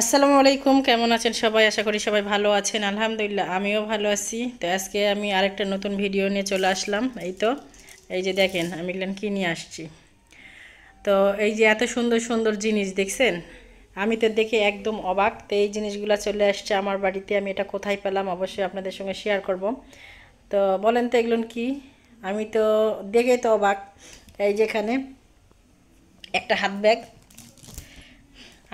আসসালামু আলাইকুম কেমন আছেন সবাই আশা করি সবাই ভালো আছেন আলহামদুলিল্লাহ আমিও ভালো আছি তো আজকে আমি আরেকটা নতুন ভিডিও নিয়ে চলে আসলাম এই তো এই যে দেখেন আমি এগুলান কি নিয়ে আসছি তো এই যে এত সুন্দর সুন্দর জিনিস দেখছেন আমি তো দেখে একদম অবাক তো এই জিনিসগুলো চলে আসছে আমার বাড়িতে আমি এটা কোথায় পেলাম অবশ্যই আপনাদের সঙ্গে শেয়ার করব তো বলেন তো এগুলো কি আমি তো দেখে তো অবাক এই যেখানে একটা হাত ব্যাগ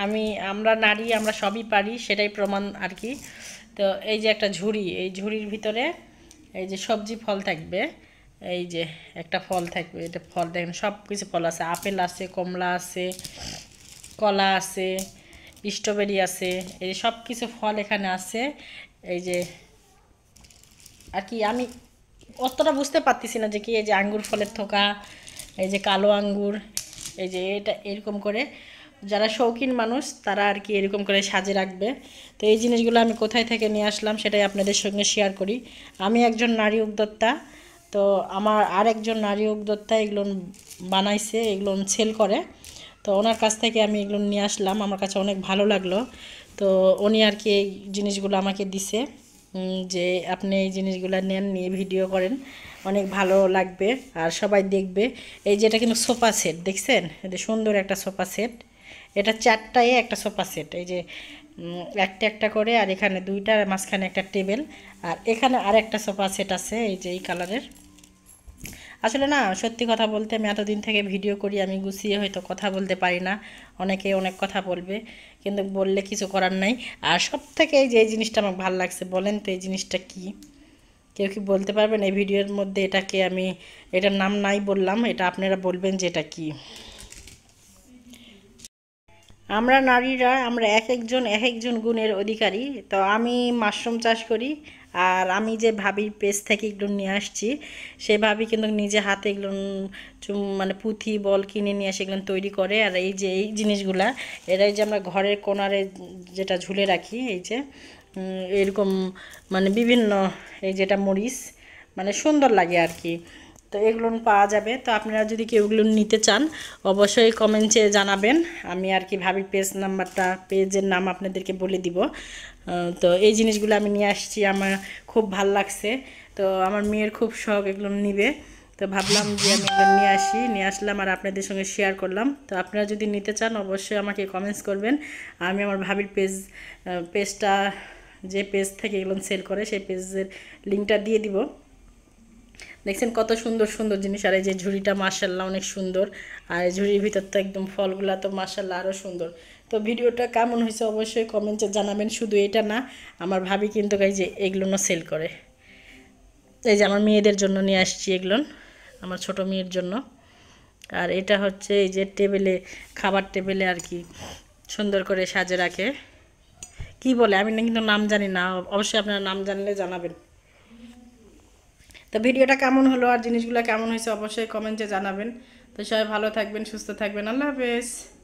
আমি আমরা নারী আমরা সবই পারি সেটাই প্রমাণ আর কি তো এই যে একটা ঝুড়ি এই ঝুড়ির ভিতরে এই যে সবজি ফল থাকবে এই যে একটা ফল থাকবে এটা ফল দেখেন সব কিছু ফল আছে আপেল আছে কমলা আছে কলা আছে স্ট্রবেরি আছে এই যে সব কিছু ফল এখানে আছে এই যে আর কি আমি অতটা বুঝতে পারতেছি না যে কি এই যে আঙ্গুর ফলের থোকা এই যে কালো আঙ্গুর এই যে এটা এরকম করে যারা শৌখিন মানুষ তারা আর কি এরকম করে সাজে রাখবে তো এই জিনিসগুলো আমি কোথায় থেকে নিয়ে আসলাম সেটাই আপনাদের সঙ্গে শেয়ার করি আমি একজন নারী উদ্যোক্তা তো আমার আর একজন নারী উদ্যোক্তা এগুলো বানাইছে এগুলো সেল করে তো ওনার কাছ থেকে আমি এগুলো নিয়ে আসলাম আমার কাছে অনেক ভালো লাগলো তো উনি আর কি এই জিনিসগুলো আমাকে দিছে যে আপনি এই জিনিসগুলো নেন নিয়ে ভিডিও করেন অনেক ভালো লাগবে আর সবাই দেখবে এই যেটা কিন্তু সোফা সেট দেখছেন এটা সুন্দর একটা সোফা সেট এটা চারটায় একটা সোফা সেট এই যে একটা একটা করে আর এখানে দুইটা মাঝখানে একটা টেবিল আর এখানে আর একটা সোফা সেট আছে এই যে এই কালারের আসলে না সত্যি কথা বলতে আমি এতদিন থেকে ভিডিও করি আমি গুছিয়ে হয়তো কথা বলতে পারি না অনেকে অনেক কথা বলবে কিন্তু বললে কিছু করার নাই আর সব থেকে এই যে এই জিনিসটা আমার ভালো লাগছে বলেন তো এই জিনিসটা কি কেউ কি বলতে পারবেন এই ভিডিওর মধ্যে এটাকে আমি এটার নাম নাই বললাম এটা আপনারা বলবেন যে এটা কী আমরা নারীরা আমরা এক একজন এক একজন গুণের অধিকারী তো আমি মাশরুম চাষ করি আর আমি যে ভাবির পেস থেকে এগুলো নিয়ে আসছি সে ভাবি কিন্তু নিজে হাতে এগুলো মানে পুঁথি বল কিনে নিয়ে আসে এগুলো তৈরি করে আর এই যে এই জিনিসগুলা এরাই যে আমরা ঘরের কোনারে যেটা ঝুলে রাখি এই যে এরকম মানে বিভিন্ন এই যেটা মরিচ মানে সুন্দর লাগে আর কি তো এগুলো পাওয়া যাবে তো আপনারা যদি কেউ এগুলো নিতে চান অবশ্যই কমেন্টে জানাবেন আমি আর কি ভাবি পেজ নাম্বারটা পেজের নাম আপনাদেরকে বলে দিব তো এই জিনিসগুলো আমি নিয়ে আসছি আমার খুব ভাল লাগছে তো আমার মেয়ের খুব শখ এগুলো নিবে তো ভাবলাম যে আমি এগুলো নিয়ে আসি নিয়ে আসলাম আর আপনাদের সঙ্গে শেয়ার করলাম তো আপনারা যদি নিতে চান অবশ্যই আমাকে কমেন্টস করবেন আমি আমার ভাবির পেজ পেজটা যে পেজ থেকে এগুলো সেল করে সেই পেজের লিঙ্কটা দিয়ে দিব দেখছেন কত সুন্দর সুন্দর জিনিস আর এই যে ঝুড়িটা মার্শাল্লাহ অনেক সুন্দর আর এই ঝুড়ির ভিতর তো একদম ফলগুলা তো মার্শাল্লাহ আরও সুন্দর তো ভিডিওটা কেমন হয়েছে অবশ্যই কমেন্টে জানাবেন শুধু এটা না আমার ভাবি কিন্তু এই যে না সেল করে এই যে আমার মেয়েদের জন্য নিয়ে আসছি এগুলোন আমার ছোট মেয়ের জন্য আর এটা হচ্ছে এই যে টেবিলে খাবার টেবিলে আর কি সুন্দর করে সাজে রাখে কি বলে আমি কিন্তু নাম জানি না অবশ্যই আপনারা নাম জানলে জানাবেন তো ভিডিওটা কেমন হলো আর জিনিসগুলো কেমন হয়েছে অবশ্যই কমেন্টে জানাবেন তো সবাই ভালো থাকবেন সুস্থ থাকবেন আল্লাহ হাফেজ